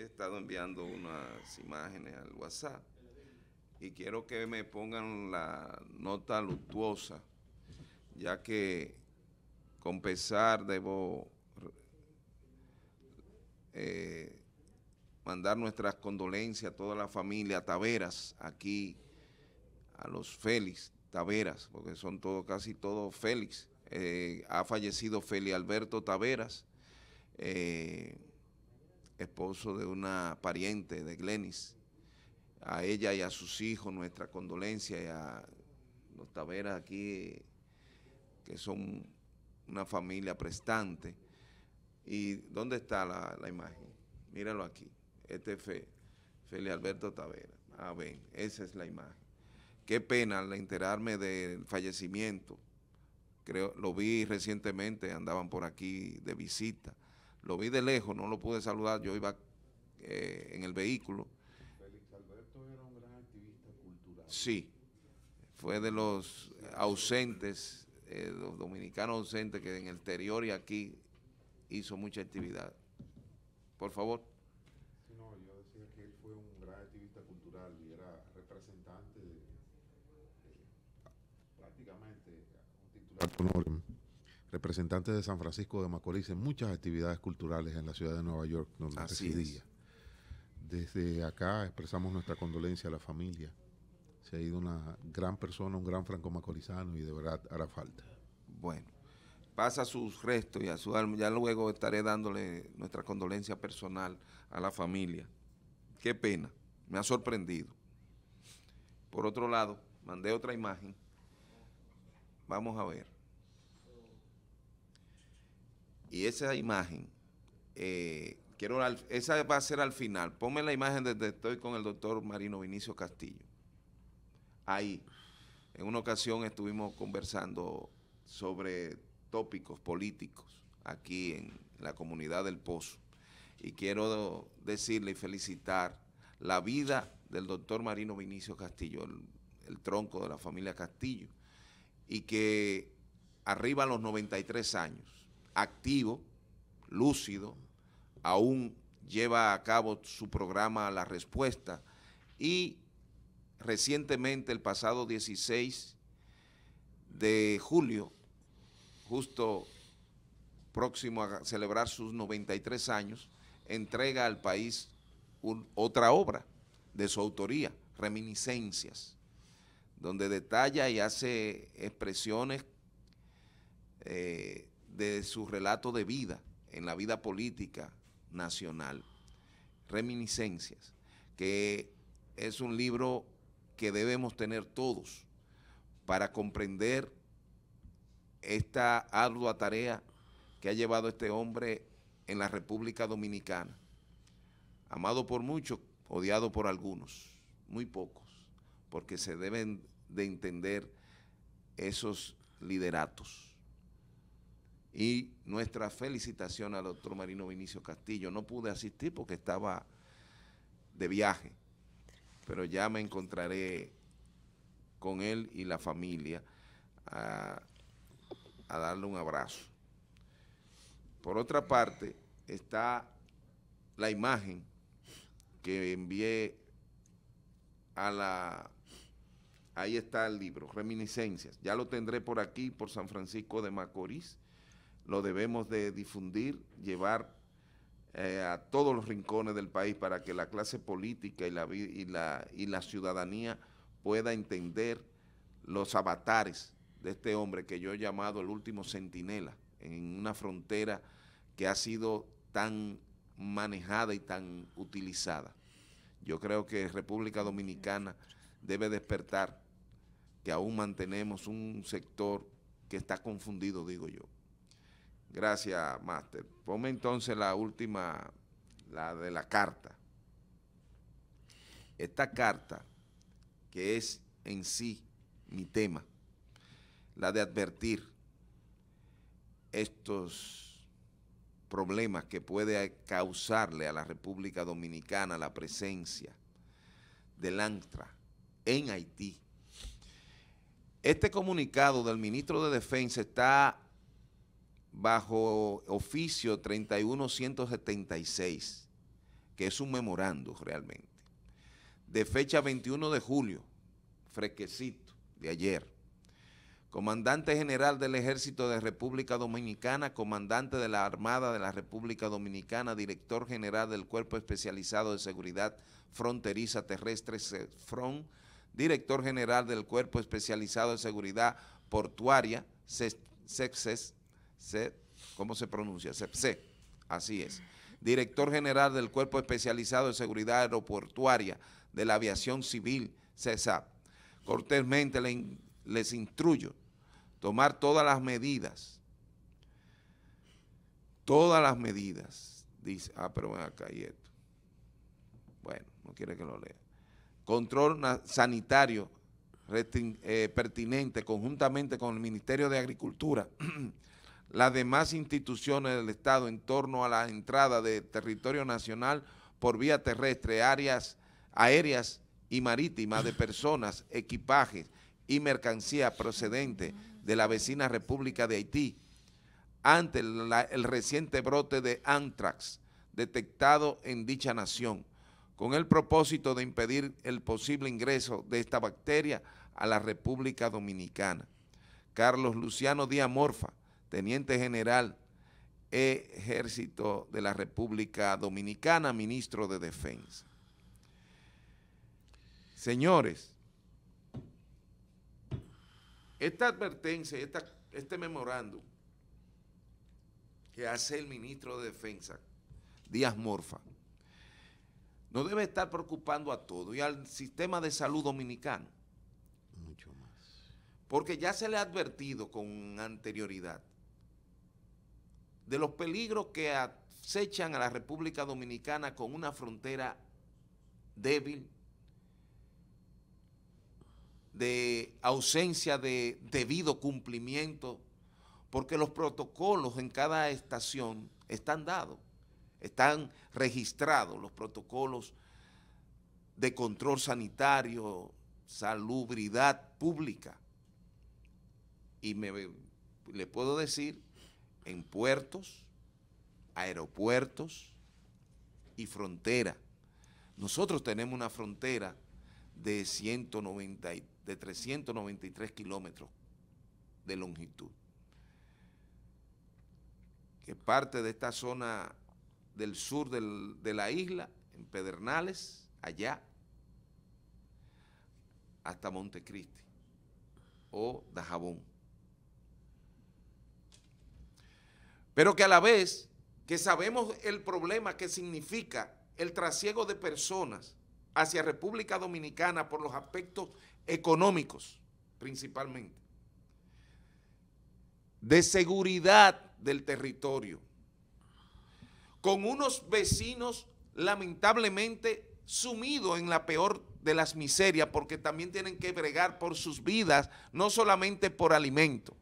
he estado enviando unas imágenes al WhatsApp y quiero que me pongan la nota luctuosa, ya que con pesar debo eh, mandar nuestras condolencias a toda la familia Taveras, aquí a los Félix Taveras, porque son todos, casi todos Félix. Eh, ha fallecido Félix Alberto Taveras. Eh, esposo de una pariente de Glenis. A ella y a sus hijos nuestra condolencia y a los taveras aquí, que son una familia prestante. ¿Y dónde está la, imagen? Míralo aquí. Este es Feli Alberto Tavera. Ah, ven, esa es la imagen. Qué pena al enterarme del fallecimiento. Creo, lo vi recientemente, andaban por aquí de visita lo vi de lejos, no lo pude saludar, yo iba eh, en el vehículo. Félix Alberto era un gran activista cultural. Sí, fue de los ausentes, eh, los dominicanos ausentes que en el exterior y aquí hizo mucha actividad. Por favor. Sí, no, yo decía que él fue un gran activista cultural y era representante de, de prácticamente eh, un titular representante de San Francisco de Macorís en muchas actividades culturales en la ciudad de Nueva York, donde residía. Desde acá expresamos nuestra condolencia a la familia. Se ha ido una gran persona, un gran franco macorizano y de verdad hará falta. Bueno, pasa sus restos y a su alma. Ya luego estaré dándole nuestra condolencia personal a la familia. Qué pena, me ha sorprendido. Por otro lado, mandé otra imagen. Vamos a ver. Y esa imagen, eh, quiero esa va a ser al final. Ponme la imagen desde estoy con el doctor Marino Vinicio Castillo. Ahí, en una ocasión estuvimos conversando sobre tópicos políticos aquí en la comunidad del Pozo. Y quiero decirle y felicitar la vida del doctor Marino Vinicio Castillo, el, el tronco de la familia Castillo, y que arriba a los 93 años activo, lúcido, aún lleva a cabo su programa La Respuesta y recientemente el pasado 16 de julio, justo próximo a celebrar sus 93 años, entrega al país otra obra de su autoría, Reminiscencias, donde detalla y hace expresiones eh, de su relato de vida en la vida política nacional, Reminiscencias, que es un libro que debemos tener todos para comprender esta ardua tarea que ha llevado este hombre en la República Dominicana, amado por muchos, odiado por algunos, muy pocos, porque se deben de entender esos lideratos. Y nuestra felicitación al doctor Marino Vinicio Castillo. No pude asistir porque estaba de viaje, pero ya me encontraré con él y la familia a, darle un abrazo. Por otra parte, está la imagen que envié a la... Ahí está el libro, Reminiscencias. Ya lo tendré por aquí, por San Francisco de Macorís lo debemos de difundir, llevar eh, a todos los rincones del país para que la clase política y la, y y la ciudadanía pueda entender los avatares de este hombre que yo he llamado el último centinela en una frontera que ha sido tan manejada y tan utilizada. Yo creo que República Dominicana debe despertar que aún mantenemos un sector que está confundido, digo yo. Gracias, Master. Ponme entonces la última, la de la carta. Esta carta, que es en sí mi tema, la de advertir estos problemas que puede causarle a la República Dominicana la presencia del ANTRA en Haití. Este comunicado del ministro de Defensa está bajo oficio 31176, que es un memorando realmente, de fecha 21 de julio, fresquecito, de ayer. Comandante General del Ejército de República Dominicana, Comandante de la Armada de la República Dominicana, Director General del Cuerpo Especializado de Seguridad Fronteriza Terrestre, CEFRON, Director General del Cuerpo Especializado de Seguridad Portuaria, sexes ¿cómo se pronuncia? CEPC, así es. Director General del Cuerpo Especializado de Seguridad Aeroportuaria de la Aviación Civil, CESAP. Cortésmente les instruyo tomar todas las medidas, todas las medidas, dice, ah, pero ven acá y esto. Bueno, no quiere que lo lea. Control sanitario eh, pertinente conjuntamente con el Ministerio de Agricultura las demás instituciones del Estado en torno a la entrada de territorio nacional por vía terrestre, áreas aéreas y marítimas de personas, equipajes y mercancías procedentes de la vecina República de Haití ante el reciente brote de antrax detectado en dicha nación, con el propósito de impedir el posible ingreso de esta bacteria a la República Dominicana. Carlos Luciano Díaz Morfa, Teniente General Ejército de la República Dominicana, Ministro de Defensa. Señores, esta advertencia, y este memorándum que hace el ministro de Defensa, Díaz Morfa, no debe estar preocupando a todo y al sistema de salud dominicano. Mucho más. Porque ya se le ha advertido con anterioridad de los peligros que acechan a la República Dominicana con una frontera débil, de ausencia de debido cumplimiento, porque los protocolos en cada estación están dados, están registrados los protocolos de control sanitario, salubridad pública. Y me, le puedo decir en puertos, aeropuertos y frontera. Nosotros tenemos una frontera de, 393 kilómetros de longitud, que parte de esta zona del sur de la isla, en Pedernales, allá, hasta Montecristi o Dajabón. pero que a la vez que sabemos el problema que significa el trasiego de personas hacia República Dominicana por los aspectos económicos principalmente, de seguridad del territorio, con unos vecinos lamentablemente sumidos en la peor de las miserias porque también tienen que bregar por sus vidas, no solamente por alimento,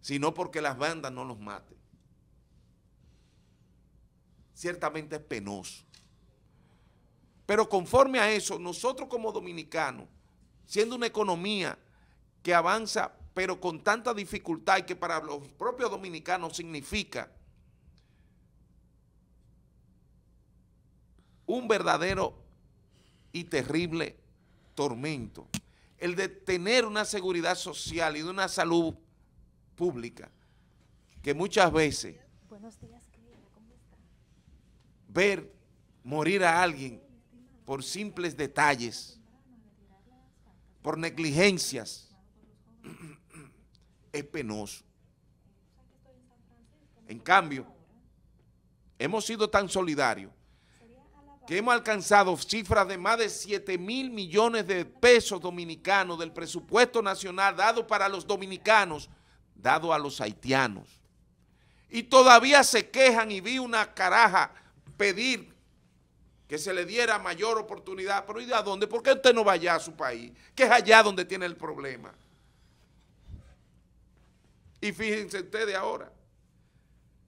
sino porque las bandas no los maten ciertamente es penoso. Pero conforme a eso, nosotros como dominicanos, siendo una economía que avanza pero con tanta dificultad y que para los propios dominicanos significa un verdadero y terrible tormento. El de tener una seguridad social y de una salud pública que muchas veces... Buenos ver morir a alguien por simples detalles, por negligencias, es penoso. En cambio, hemos sido tan solidarios que hemos alcanzado cifras de más de 7 mil millones de pesos dominicanos del presupuesto nacional dado para los dominicanos, dado a los haitianos. Y todavía se quejan y vi una caraja, pedir que se le diera mayor oportunidad, pero ¿y de dónde? ¿Por qué usted no vaya a su país? Que es allá donde tiene el problema. Y fíjense ustedes ahora,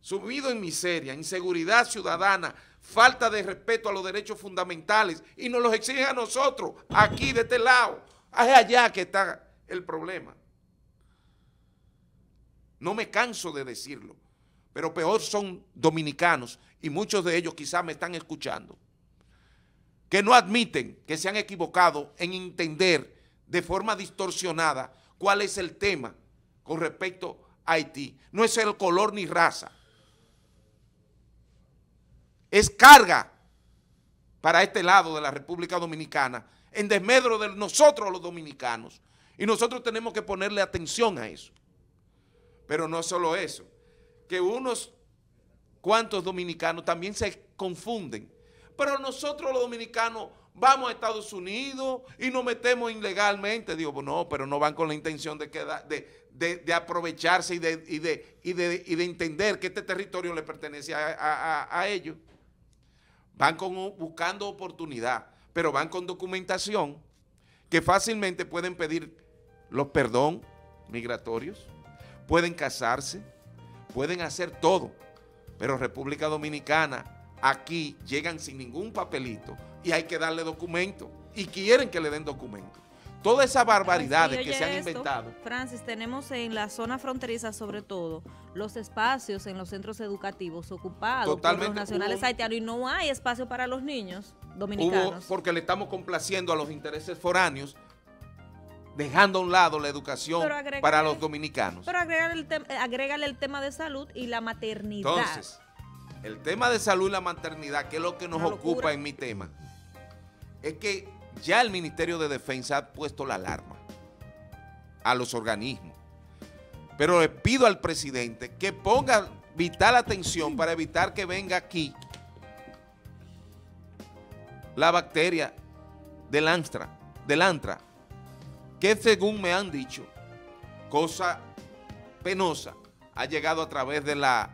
sumido en miseria, inseguridad ciudadana, falta de respeto a los derechos fundamentales, y nos los exigen a nosotros, aquí de este lado, es allá que está el problema. No me canso de decirlo, pero peor son dominicanos y muchos de ellos quizás me están escuchando, que no admiten que se han equivocado en entender de forma distorsionada cuál es el tema con respecto a Haití. No es el color ni raza. Es carga para este lado de la República Dominicana en desmedro de nosotros los dominicanos. Y nosotros tenemos que ponerle atención a eso. Pero no solo eso, que unos ¿Cuántos dominicanos también se confunden? Pero nosotros los dominicanos vamos a Estados Unidos y nos metemos ilegalmente. Digo, no, pero no van con la intención de, de, aprovecharse y, y, de, entender que este territorio le pertenece a, ellos. Van con, buscando oportunidad, pero van con documentación que fácilmente pueden pedir los perdón migratorios, pueden casarse, pueden hacer todo pero República Dominicana, aquí llegan sin ningún papelito y hay que darle documento. Y quieren que le den documento. Todas esas barbaridades que se han inventado. Francis, tenemos en la zona fronteriza, sobre todo, los espacios en los centros educativos ocupados por los nacionales haitianos y no hay espacio para los niños dominicanos. Hubo porque le estamos complaciendo a los intereses foráneos dejando a un lado la educación para los dominicanos. Pero eh, agrégale el, tema de salud y la maternidad. Entonces, el tema de salud y la maternidad, que es lo que nos ocupa en mi tema, es que ya el Ministerio de Defensa ha puesto la alarma a los organismos. Pero le pido al presidente que ponga vital atención para evitar que venga aquí la bacteria del antra, del antra que según me han dicho, cosa penosa, ha llegado a través de la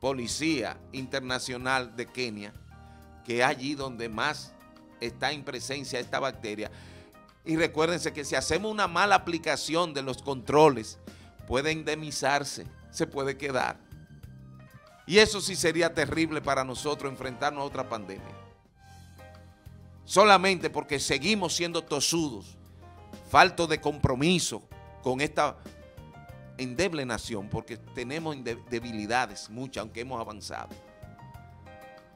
Policía Internacional de Kenia, que es allí donde más está en presencia esta bacteria. Y recuérdense que si hacemos una mala aplicación de los controles, puede indemnizarse, se puede quedar. Y eso sí sería terrible para nosotros enfrentarnos a otra pandemia. Solamente porque seguimos siendo tosudos falto de compromiso con esta endeble nación, porque tenemos debilidades muchas, aunque hemos avanzado.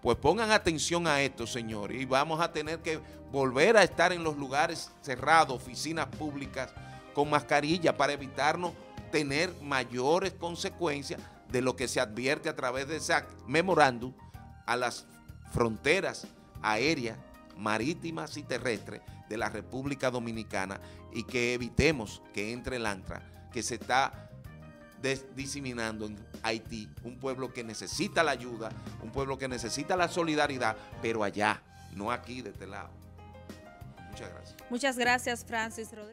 Pues pongan atención a esto, señores, y vamos a tener que volver a estar en los lugares cerrados, oficinas públicas, con mascarilla, para evitarnos tener mayores consecuencias de lo que se advierte a través de ese memorándum a las fronteras aéreas, marítimas y terrestres de la República Dominicana y que evitemos que entre el ANTRA, que se está diseminando en Haití, un pueblo que necesita la ayuda, un pueblo que necesita la solidaridad, pero allá, no aquí de este lado. Muchas gracias. Muchas gracias, Francis Rodríguez.